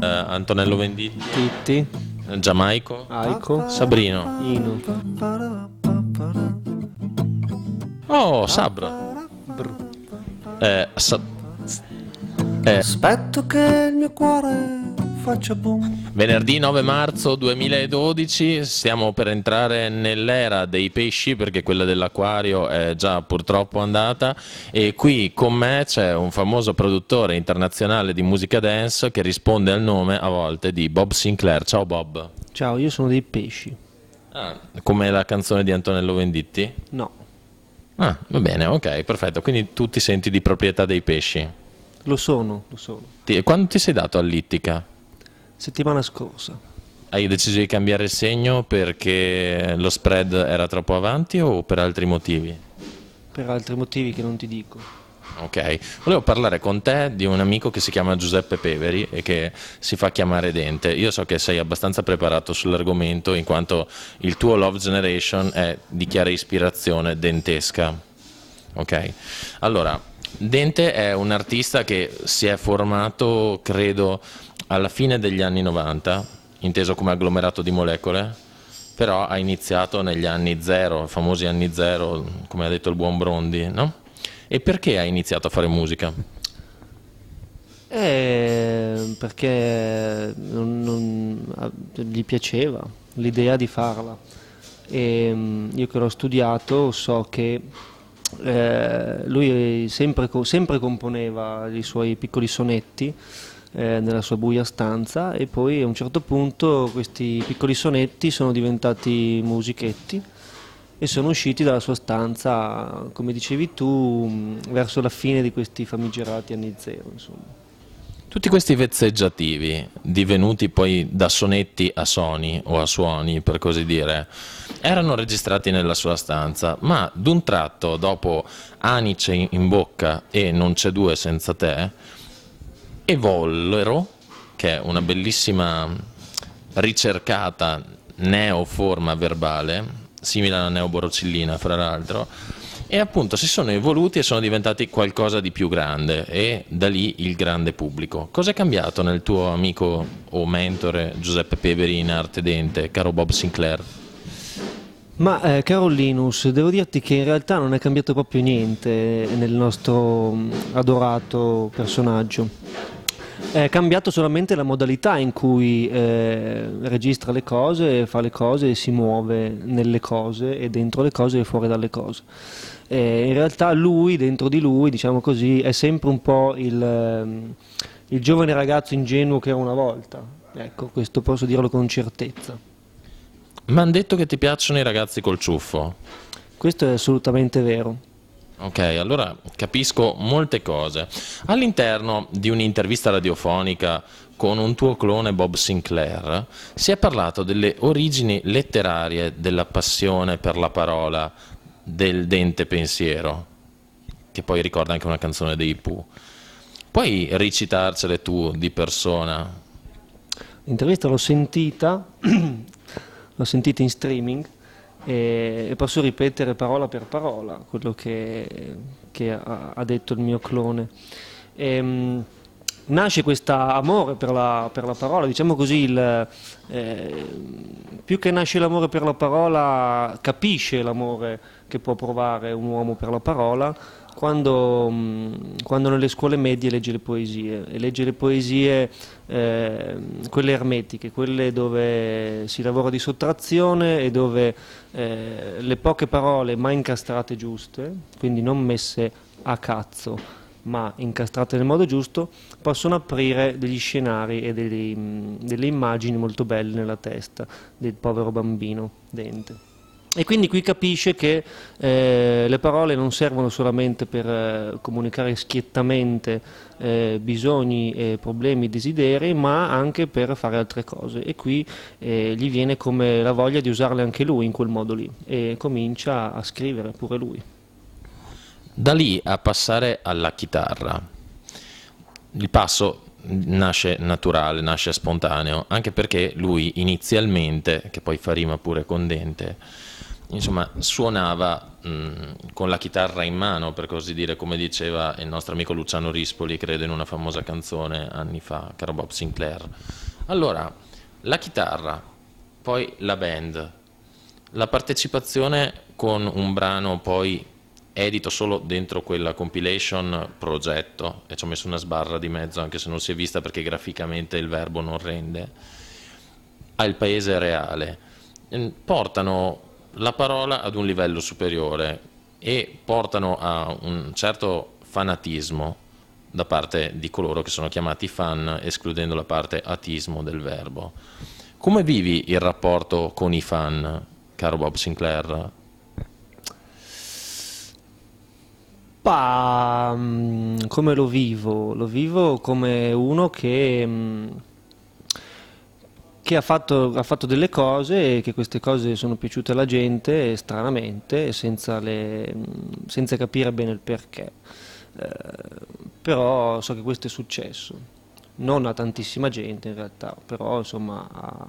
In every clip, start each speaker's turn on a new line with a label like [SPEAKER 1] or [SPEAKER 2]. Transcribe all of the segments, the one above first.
[SPEAKER 1] Eh, Antonello Venditti. Titti. Giamaico. Aico. Sabrino. Ino. Oh, Sabra. Br. Eh, sab- eh. Aspetto
[SPEAKER 2] che il mio cuore faccia boom.
[SPEAKER 1] Venerdì 9 marzo 2012 stiamo per entrare nell'era dei pesci perché quella dell'acquario è già purtroppo andata e qui con me c'è un famoso produttore internazionale di musica dance che risponde al nome a volte di Bob Sinclair. Ciao Bob.
[SPEAKER 2] Ciao, io sono dei pesci. Ah,
[SPEAKER 1] come la canzone di Antonello Venditti? No. Ah, va bene, ok, perfetto. Quindi tu ti senti di proprietà dei pesci?
[SPEAKER 2] Lo sono, lo sono.
[SPEAKER 1] Ti, quando ti sei dato all'Ittica?
[SPEAKER 2] settimana scorsa.
[SPEAKER 1] Hai deciso di cambiare segno perché lo spread era troppo avanti o per altri motivi?
[SPEAKER 2] Per altri motivi che non ti dico.
[SPEAKER 1] Ok, volevo parlare con te di un amico che si chiama Giuseppe Peveri e che si fa chiamare Dente. Io so che sei abbastanza preparato sull'argomento in quanto il tuo Love Generation è di chiara ispirazione dentesca. Ok, allora Dente è un artista che si è formato, credo, alla fine degli anni 90, inteso come agglomerato di molecole, però ha iniziato negli anni zero, i famosi anni zero, come ha detto il buon Brondi, no? E perché ha iniziato a fare musica?
[SPEAKER 2] Eh, perché non, non, gli piaceva l'idea di farla. E, mm, io che l'ho studiato so che eh, lui sempre, sempre componeva i suoi piccoli sonetti eh, nella sua buia stanza e poi a un certo punto questi piccoli sonetti sono diventati musichetti e sono usciti dalla sua stanza, come dicevi tu, mm, verso la fine di questi famigerati anni zero. Insomma.
[SPEAKER 1] Tutti questi vezzeggiativi, divenuti poi da sonetti a soni o a suoni, per così dire, erano registrati nella sua stanza, ma d'un tratto, dopo Anice in bocca e Non c'è due senza te, Evollero, che è una bellissima ricercata neoforma verbale, simile alla neoborocillina fra l'altro, e appunto si sono evoluti e sono diventati qualcosa di più grande e da lì il grande pubblico. Cos'è cambiato nel tuo amico o mentore Giuseppe Peveri in arte dente, caro Bob Sinclair?
[SPEAKER 2] Ma eh, caro Linus, devo dirti che in realtà non è cambiato proprio niente eh, nel nostro mm, adorato personaggio. È cambiato solamente la modalità in cui eh, registra le cose, fa le cose e si muove nelle cose e dentro le cose e fuori dalle cose. Eh, in realtà lui, dentro di lui, diciamo così, è sempre un po' il, mm, il giovane ragazzo ingenuo che era una volta. Ecco, questo posso dirlo con certezza.
[SPEAKER 1] Mi hanno detto che ti piacciono i ragazzi col ciuffo.
[SPEAKER 2] Questo è assolutamente vero.
[SPEAKER 1] Ok, allora capisco molte cose. All'interno di un'intervista radiofonica con un tuo clone Bob Sinclair si è parlato delle origini letterarie della passione per la parola del dente pensiero, che poi ricorda anche una canzone dei Pooh. Puoi ricitarcele tu di persona?
[SPEAKER 2] L'intervista l'ho sentita lo sentite in streaming e, e posso ripetere parola per parola quello che, che ha, ha, detto il mio clone. E, ehm, nasce questo amore per la, per la, parola, diciamo così, il, eh, più che nasce l'amore per la parola, capisce l'amore che può provare un uomo per la parola quando, mm, quando, nelle scuole medie legge le poesie e legge le poesie eh, quelle ermetiche, quelle dove si lavora di sottrazione e dove eh, le poche parole ma incastrate giuste, quindi non messe a cazzo ma incastrate nel modo giusto, possono aprire degli scenari e degli, mm, delle immagini molto belle nella testa del povero bambino dente. E quindi qui capisce che eh, le parole non servono solamente per eh, comunicare schiettamente eh, bisogni, problemi, desideri, ma anche per fare altre cose. E qui eh, gli viene come la voglia di usarle anche lui in quel modo lì e comincia a scrivere pure lui.
[SPEAKER 1] Da lì a passare alla chitarra. Il passo nasce naturale, nasce spontaneo, anche perché lui inizialmente, che poi fa rima pure con dente, insomma, suonava mh, con la chitarra in mano, per così dire, come diceva il nostro amico Luciano Rispoli, credo in una famosa canzone anni fa, caro Bob Sinclair. Allora, la chitarra, poi la band, la partecipazione con un brano poi edito solo dentro quella compilation progetto e ci ho messo una sbarra di mezzo anche se non si è vista perché graficamente il verbo non rende al paese reale ehm, portano la parola ad un livello superiore e portano a un certo fanatismo da parte di coloro che sono chiamati fan, escludendo la parte atismo del verbo. Come vivi il rapporto con i fan, caro Bob Sinclair?
[SPEAKER 2] Bah, mm, come lo vivo? Lo vivo come uno che mm, che ha fatto, ha fatto, delle cose e che queste cose sono piaciute alla gente stranamente senza, le, senza capire bene il perché. Eh, però so che questo è successo, non a tantissima gente in realtà, però insomma a,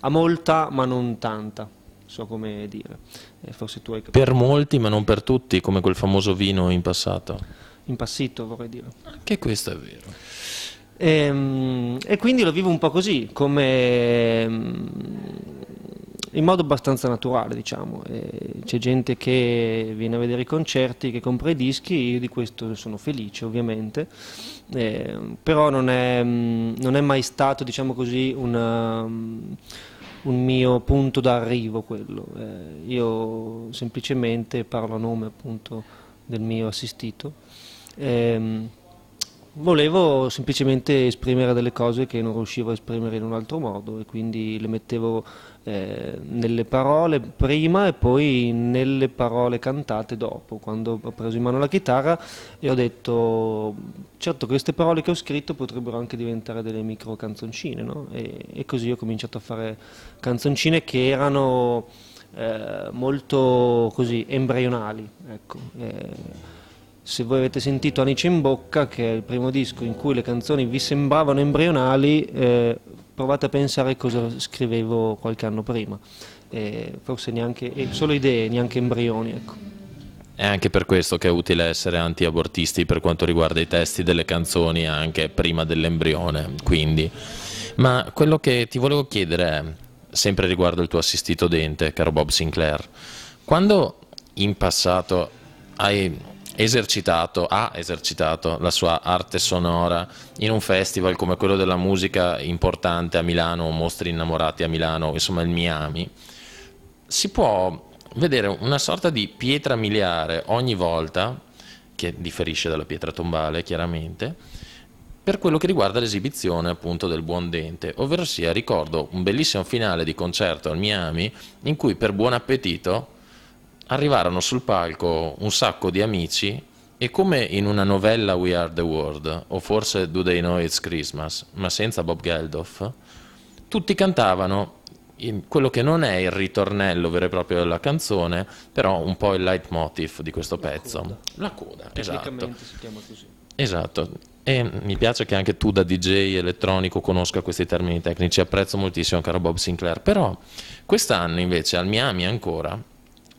[SPEAKER 2] a molta ma non tanta. So come dire, eh, forse tu hai capito. Per
[SPEAKER 1] molti, ma non per tutti, come quel famoso vino in passato.
[SPEAKER 2] Impassito, vorrei dire. Anche questo è vero. E, ehm, e, quindi lo vivo un po' così, come mm, in modo abbastanza naturale, diciamo. E c'è gente che viene a vedere i concerti, che compra i dischi, io di questo sono felice ovviamente, e, ehm, però non è, mm, non è, mai stato, diciamo così, una, mm, un mio punto d'arrivo quello. E eh, io semplicemente parlo a nome appunto del mio assistito. Ehm, Volevo semplicemente esprimere delle cose che non riuscivo a esprimere in un altro modo e quindi le mettevo eh, nelle parole prima e poi nelle parole cantate dopo. Quando ho preso in mano la chitarra e ho detto certo queste parole che ho scritto potrebbero anche diventare delle micro canzoncine no? e, e così ho cominciato a fare canzoncine che erano eh, molto così embrionali. Ecco, eh se voi avete sentito Anice in bocca, che è il primo disco in cui le canzoni vi sembravano embrionali, eh, provate a pensare cosa scrivevo qualche anno prima. Eh, forse neanche, eh, solo idee, neanche embrioni. Ecco.
[SPEAKER 1] È anche per questo che è utile essere anti-abortisti per quanto riguarda i testi delle canzoni, anche prima dell'embrione. Quindi. Ma quello che ti volevo chiedere è, sempre riguardo il tuo assistito dente, caro Bob Sinclair, quando in passato hai esercitato, ha esercitato la sua arte sonora in un festival come quello della musica importante a Milano, Mostri innamorati a Milano, insomma il Miami, si può vedere una sorta di pietra miliare ogni volta, che differisce dalla pietra tombale chiaramente, per quello che riguarda l'esibizione appunto del Buon Dente, ovvero sia ricordo un bellissimo finale di concerto al Miami in cui per Buon Appetito arrivarono sul palco un sacco di amici e come in una novella We Are the World, o forse Do They Know It's Christmas, ma senza Bob Geldof, tutti cantavano quello che non è il ritornello vero e proprio della canzone, però un po' il leitmotiv di questo La pezzo. Coda.
[SPEAKER 2] La coda, esatto. si chiama così.
[SPEAKER 1] Esatto. E mi piace che anche tu da DJ elettronico conosca questi termini tecnici, apprezzo moltissimo caro Bob Sinclair, però quest'anno invece al Miami ancora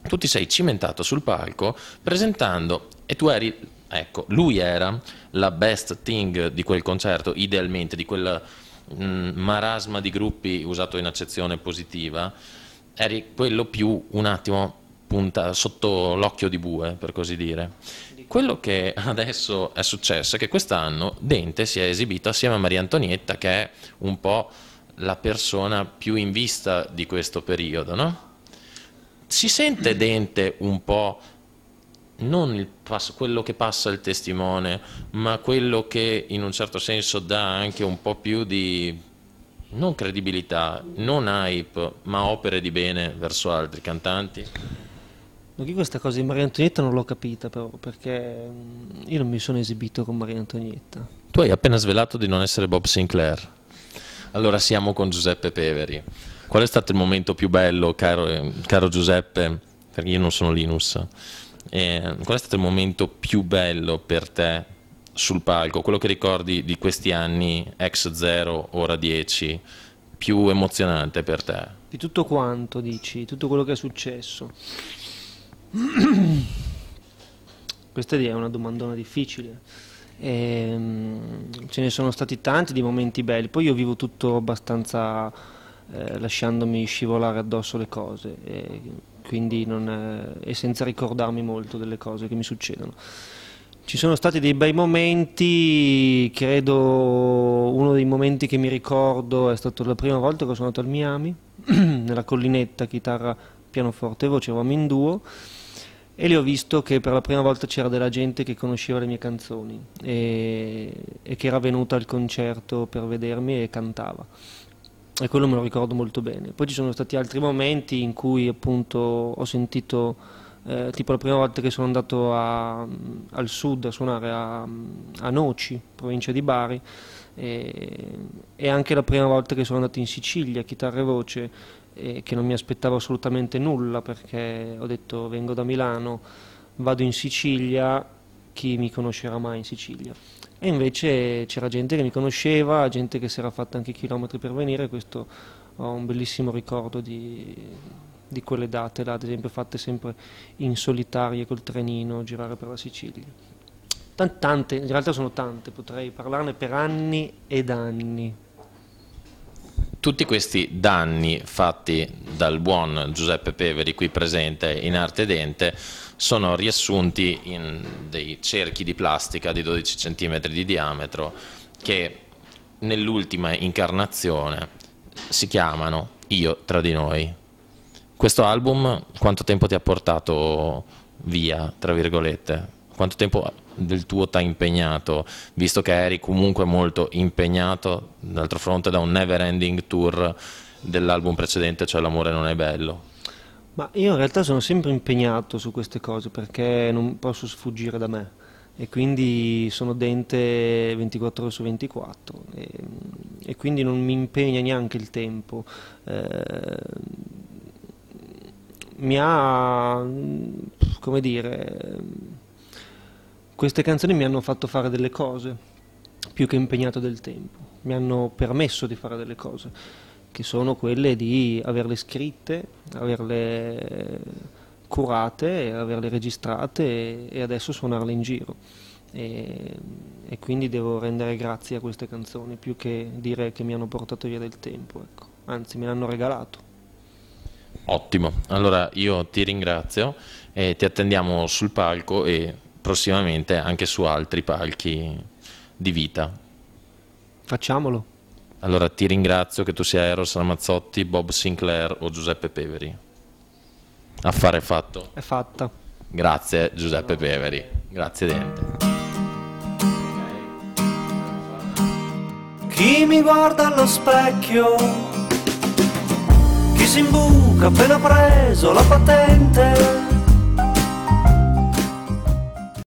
[SPEAKER 1] tu ti sei cimentato sul palco presentando e tu eri ecco, lui era la best thing di quel concerto, idealmente, di quel mh, mm, marasma di gruppi usato in accezione positiva, eri quello più un attimo punta, sotto l'occhio di bue, per così dire. Quello che adesso è successo è che quest'anno Dente si è esibito assieme a Maria Antonietta, che è un po' la persona più in vista di questo periodo, no? si sente dente un po' non passo, quello che passa il testimone, ma quello che in un certo senso dà anche un po' più di non credibilità, non hype, ma opere di bene verso altri cantanti?
[SPEAKER 2] Io questa cosa di Maria Antonietta non l'ho capita però, perché mm, io non mi sono esibito con Maria Antonietta.
[SPEAKER 1] Tu hai appena svelato di non essere Bob Sinclair. Allora siamo con Giuseppe Peveri. Qual è stato il momento più bello, caro, caro Giuseppe? Perché io non sono Linus. Eh, qual è stato il momento più bello per te sul palco? Quello che ricordi di questi anni, ex 0, ora 10, più emozionante per te?
[SPEAKER 2] Di tutto quanto, dici, tutto quello che è successo. Questa è una domandona difficile. Ehm, ce ne sono stati tanti di momenti belli, poi io vivo tutto abbastanza eh, lasciandomi scivolare addosso le cose e, non, eh, e senza ricordarmi molto delle cose che mi succedono. Ci sono stati dei bei momenti, credo uno dei momenti che mi ricordo è stato la prima volta che sono andato al Miami, nella collinetta, chitarra, pianoforte e voce, eravamo in duo e lì ho visto che per la prima volta c'era della gente che conosceva le mie canzoni e, e che era venuta al concerto per vedermi e cantava e quello me lo ricordo molto bene. Poi ci sono stati altri momenti in cui appunto ho sentito, eh, tipo la prima volta che sono andato a, mm, al sud a suonare a, mm, a Noci, provincia di Bari, e, e, anche la prima volta che sono andato in Sicilia, chitarra e voce, e che non mi aspettavo assolutamente nulla perché ho detto vengo da Milano, vado in Sicilia chi mi conoscerà mai in Sicilia. E invece c'era gente che mi conosceva, gente che si era fatta anche chilometri per venire, questo ho un bellissimo ricordo di, di quelle date là, ad esempio fatte sempre in solitarie col trenino, girare per la Sicilia. Tante, in realtà sono tante, potrei parlarne per anni ed anni
[SPEAKER 1] tutti questi danni fatti dal buon Giuseppe Peveri qui presente in Arte Dente sono riassunti in dei cerchi di plastica di 12 cm di diametro che nell'ultima incarnazione si chiamano Io tra di noi. Questo album quanto tempo ti ha portato via, tra virgolette? Quanto tempo del tuo ti ha impegnato, visto che eri comunque molto impegnato, d'altro fronte, da un never ending tour dell'album precedente, cioè L'amore non è bello?
[SPEAKER 2] Ma io in realtà sono sempre impegnato su queste cose perché non posso sfuggire da me e quindi sono dente 24 ore su 24 e, e quindi non mi impegna neanche il tempo. Eh, mi ha, come dire queste canzoni mi hanno fatto fare delle cose, più che impegnato del tempo, mi hanno permesso di fare delle cose, che sono quelle di averle scritte, averle curate, averle registrate e adesso suonarle in giro. E, e, quindi devo rendere grazie a queste canzoni più che dire che mi hanno portato via del tempo, ecco. anzi me l'hanno regalato.
[SPEAKER 1] Ottimo, allora io ti ringrazio e ti attendiamo sul palco e prossimamente anche su altri palchi di vita.
[SPEAKER 2] Facciamolo.
[SPEAKER 1] Allora ti ringrazio che tu sia Eros Ramazzotti, Bob Sinclair o Giuseppe Peveri. Affare fatto. È fatta. Grazie Giuseppe no. Peveri. Grazie Dente.
[SPEAKER 2] Chi mi guarda allo specchio, chi si imbuca appena preso la patente